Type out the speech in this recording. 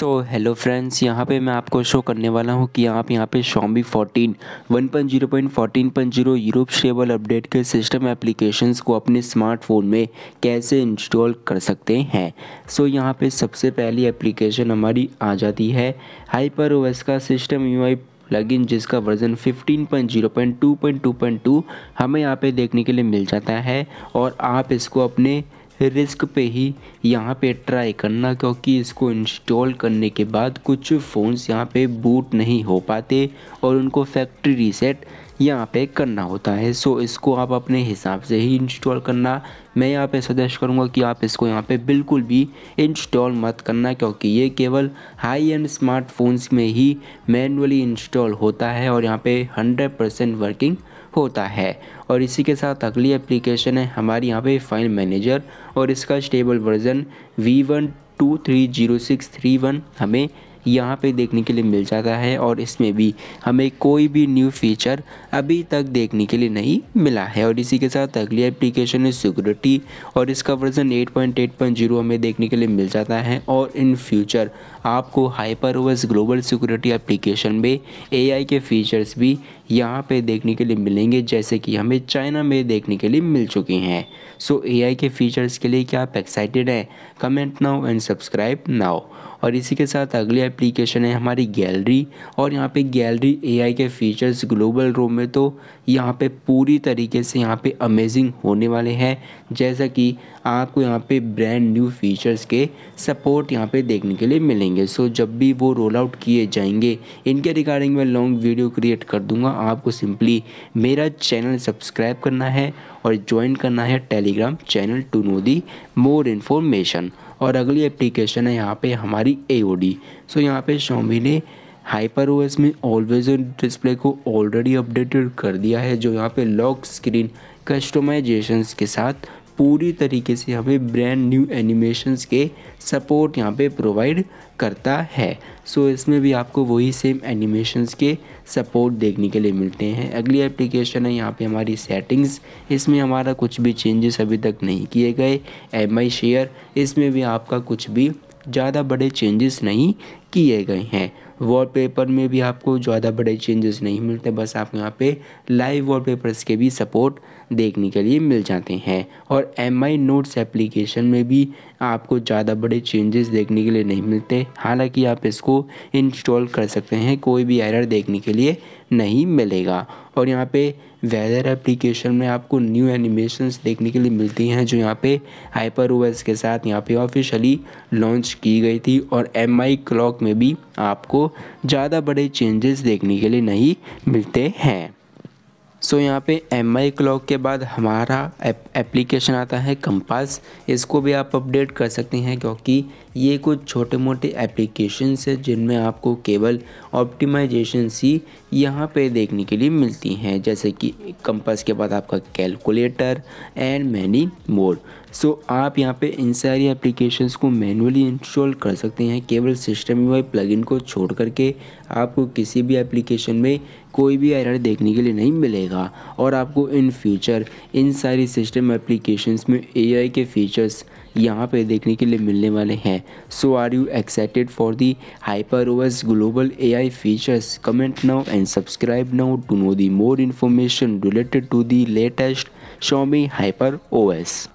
so hello friends यहाँ पे मैं आपको शो करने वाला हूँ कि आप यहाँ पे Xiaomi 14 zero Europe stable update के सिस्टम एप्लीकेशंस को अपने स्मार्टफोन में कैसे इंस्टॉल कर सकते हैं सो so, यहाँ पे सबसे पहली एप्लीकेशन हमारी आ जाती है हाइपर ओएस का सिस्टम यूआई लगिन जिसका वर्जन 15.0.2.2.2 हमें यहाँ पे देखने के लिए मिल जाता है और आप इसको अपने रिस्क पे ही यहाँ पे ट्राई करना क्योंकि इसको इंस्टॉल करने के बाद कुछ फ़ोन्स यहाँ पे बूट नहीं हो पाते और उनको फैक्ट्री रीसेट यहाँ पे करना होता है सो इसको आप अपने हिसाब से ही इंस्टॉल करना मैं यहाँ पे सजेस्ट करूँगा कि आप इसको यहाँ पे बिल्कुल भी इंस्टॉल मत करना क्योंकि ये केवल हाई एंड स्मार्टफोन्स में ही मैनुअली इंस्टॉल होता है और यहाँ पे 100 परसेंट वर्किंग होता है और इसी के साथ अगली एप्लीकेशन है हमारी यहाँ पे फाइल मैनेजर और इसका stable version v one two three zero six three one हमें यहाँ पे देखने के लिए मिल जाता है और इसमें भी हमें कोई भी न्यू फीचर अभी तक देखने के लिए नहीं मिला है और इसी के साथ अगली एप्लीकेशन है सिक्योरिटी और इसका वर्जन 8.8.0 हमें देखने के लिए मिल जाता है और इन फ्यूचर आपको हाइपर ग्लोबल सिक्योरिटी एप्लीकेशन में ए के फीचर्स भी यहाँ पे देखने के लिए मिलेंगे जैसे कि हमें चाइना में देखने के लिए मिल चुके हैं सो so, एआई के फीचर्स के लिए क्या आप एक्साइटेड हैं comment now and subscribe now और इसी के साथ अगली एप्लीकेशन है हमारी गैलरी और यहाँ पे गैलरी एआई के फीचर्स ग्लोबल रोम में तो यहाँ पे पूरी तरीके से यहाँ पे अमेजिंग होने वाले हैं जैसा कि आपको यहाँ पे ब्रांड न्यू फीचर्स के सपोर्ट यहाँ पे देखने के लिए मिलेंगे सो जब भी वो रोल आउट किए जाएंगे इनके रिगार्डिंग मैं लॉन्ग वीडियो क्रिएट कर दूँगा आपको सिंपली मेरा चैनल सब्सक्राइब करना है और ज्वाइन करना है Telegram channel to know the more information और अगली एप्लीकेशन है यहाँ पे हमारी ए ओ डी सो यहाँ पे शॉमी ने हाइपर ओ में ऑलवेज डिस्प्ले को ऑलरेडी अपडेटेड कर दिया है जो यहाँ पे लॉक स्क्रीन कस्टमाइजेशंस के साथ पूरी तरीके से हमें ब्रांड न्यू एनिमेशंस के सपोर्ट यहाँ पे प्रोवाइड करता है सो so, इसमें भी आपको वही सेम एनिमेशंस के सपोर्ट देखने के लिए मिलते हैं अगली एप्लीकेशन है यहाँ पे हमारी सेटिंग्स इसमें हमारा कुछ भी चेंजेस अभी तक नहीं किए गए एम आई शेयर इसमें भी आपका कुछ भी ज़्यादा बड़े चेंजेस नहीं किए गए हैं वॉलपेपर में भी आपको ज़्यादा बड़े चेंजेस नहीं मिलते बस आप यहाँ पे लाइव वॉलपेपर्स के भी सपोर्ट देखने के लिए मिल जाते हैं और एम आई नोट्स एप्लीकेशन में भी आपको ज़्यादा बड़े चेंजेस देखने के लिए नहीं मिलते हालांकि आप इसको इंस्टॉल कर सकते हैं कोई भी एरर देखने के लिए नहीं मिलेगा और यहाँ पे वेदर एप्लीकेशन में आपको न्यू एनिमेशंस देखने के लिए मिलती हैं जो यहाँ पे हाइपर ओएस के साथ यहाँ पे ऑफिशियली लॉन्च की गई थी और एम आई क्लॉक में भी आपको ज़्यादा बड़े चेंजेस देखने के लिए नहीं मिलते हैं सो so, यहाँ पे एम आई क्लॉक के बाद हमारा एप्लीकेशन आता है कंपास इसको भी आप अपडेट कर सकते हैं क्योंकि ये कुछ छोटे मोटे एप्लीकेशंस हैं जिनमें आपको केवल ऑप्टिमाइजेशन ही यहाँ पे देखने के लिए मिलती हैं जैसे कि कंपास के बाद आपका calculator and many mode so आप यहाँ पे इन सारी एप्लीकेशंस को मैनुअली इंस्टॉल कर सकते हैं केवल सिस्टम वाई प्लगइन को छोड़ करके आपको किसी भी एप्लीकेशन में कोई भी एरर देखने के लिए नहीं मिलेगा और आपको इन फ्यूचर इन सारी सिस्टम एप्लीकेशंस में एआई के फीचर्स यहाँ पर देखने के लिए मिलने वाले हैं so are you excited for the Hyper OS global A I features comment now and subscribe now to know the more information related to the latest Xiaomi Hyper O S